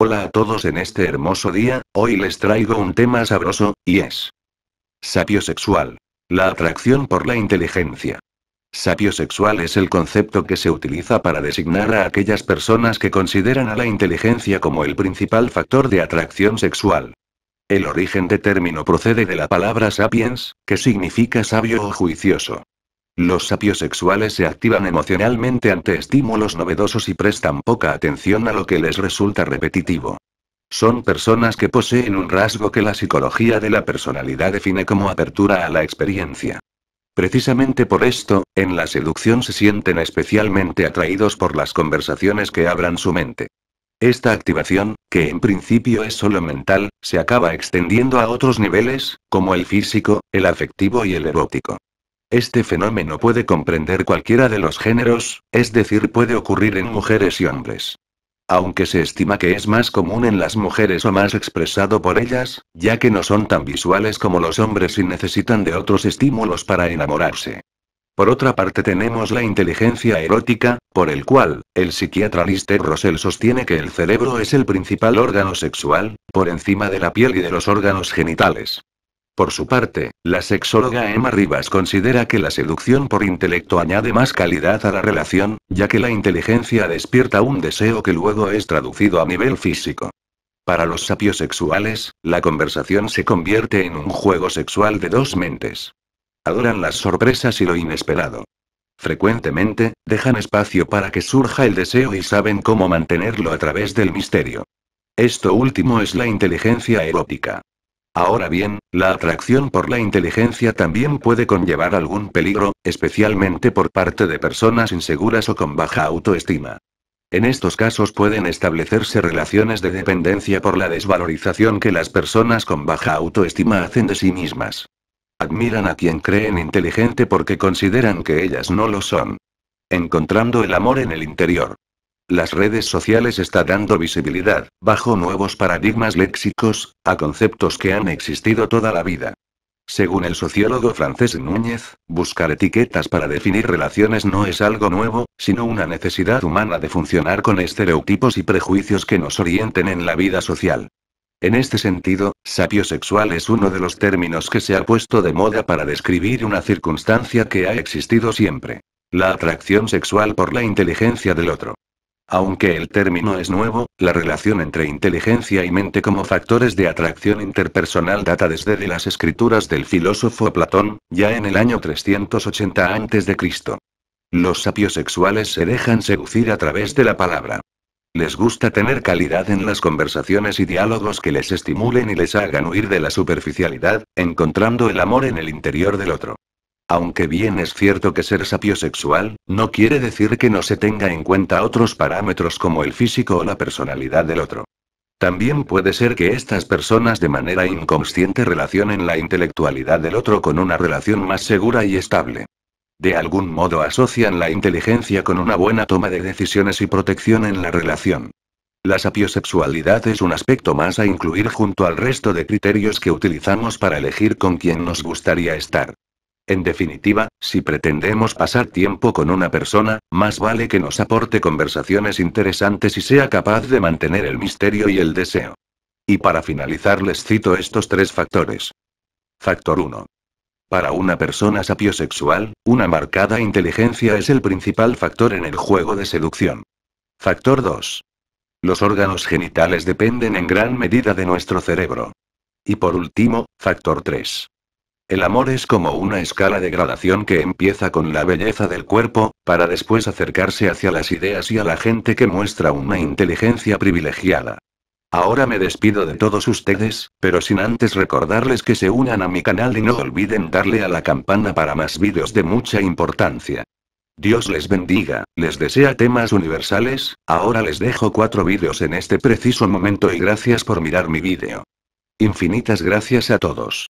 Hola a todos en este hermoso día, hoy les traigo un tema sabroso, y es... Sapiosexual. La atracción por la inteligencia. Sapiosexual es el concepto que se utiliza para designar a aquellas personas que consideran a la inteligencia como el principal factor de atracción sexual. El origen de término procede de la palabra sapiens, que significa sabio o juicioso. Los sapios sexuales se activan emocionalmente ante estímulos novedosos y prestan poca atención a lo que les resulta repetitivo. Son personas que poseen un rasgo que la psicología de la personalidad define como apertura a la experiencia. Precisamente por esto, en la seducción se sienten especialmente atraídos por las conversaciones que abran su mente. Esta activación, que en principio es solo mental, se acaba extendiendo a otros niveles, como el físico, el afectivo y el erótico. Este fenómeno puede comprender cualquiera de los géneros, es decir, puede ocurrir en mujeres y hombres. Aunque se estima que es más común en las mujeres o más expresado por ellas, ya que no son tan visuales como los hombres y necesitan de otros estímulos para enamorarse. Por otra parte tenemos la inteligencia erótica, por el cual, el psiquiatra Lister Russell sostiene que el cerebro es el principal órgano sexual, por encima de la piel y de los órganos genitales. Por su parte, la sexóloga Emma Rivas considera que la seducción por intelecto añade más calidad a la relación, ya que la inteligencia despierta un deseo que luego es traducido a nivel físico. Para los sapiosexuales, la conversación se convierte en un juego sexual de dos mentes. Adoran las sorpresas y lo inesperado. Frecuentemente, dejan espacio para que surja el deseo y saben cómo mantenerlo a través del misterio. Esto último es la inteligencia erótica. Ahora bien, la atracción por la inteligencia también puede conllevar algún peligro, especialmente por parte de personas inseguras o con baja autoestima. En estos casos pueden establecerse relaciones de dependencia por la desvalorización que las personas con baja autoestima hacen de sí mismas. Admiran a quien creen inteligente porque consideran que ellas no lo son. Encontrando el amor en el interior. Las redes sociales está dando visibilidad, bajo nuevos paradigmas léxicos, a conceptos que han existido toda la vida. Según el sociólogo francés Núñez, buscar etiquetas para definir relaciones no es algo nuevo, sino una necesidad humana de funcionar con estereotipos y prejuicios que nos orienten en la vida social. En este sentido, sapiosexual es uno de los términos que se ha puesto de moda para describir una circunstancia que ha existido siempre. La atracción sexual por la inteligencia del otro. Aunque el término es nuevo, la relación entre inteligencia y mente como factores de atracción interpersonal data desde las escrituras del filósofo Platón, ya en el año 380 a.C. Los sexuales se dejan seducir a través de la palabra. Les gusta tener calidad en las conversaciones y diálogos que les estimulen y les hagan huir de la superficialidad, encontrando el amor en el interior del otro. Aunque bien es cierto que ser sapiosexual, no quiere decir que no se tenga en cuenta otros parámetros como el físico o la personalidad del otro. También puede ser que estas personas de manera inconsciente relacionen la intelectualidad del otro con una relación más segura y estable. De algún modo asocian la inteligencia con una buena toma de decisiones y protección en la relación. La sapiosexualidad es un aspecto más a incluir junto al resto de criterios que utilizamos para elegir con quién nos gustaría estar. En definitiva, si pretendemos pasar tiempo con una persona, más vale que nos aporte conversaciones interesantes y sea capaz de mantener el misterio y el deseo. Y para finalizar les cito estos tres factores. Factor 1. Para una persona sapiosexual, una marcada inteligencia es el principal factor en el juego de seducción. Factor 2. Los órganos genitales dependen en gran medida de nuestro cerebro. Y por último, factor 3. El amor es como una escala de gradación que empieza con la belleza del cuerpo, para después acercarse hacia las ideas y a la gente que muestra una inteligencia privilegiada. Ahora me despido de todos ustedes, pero sin antes recordarles que se unan a mi canal y no olviden darle a la campana para más vídeos de mucha importancia. Dios les bendiga, les desea temas universales, ahora les dejo cuatro vídeos en este preciso momento y gracias por mirar mi vídeo. Infinitas gracias a todos.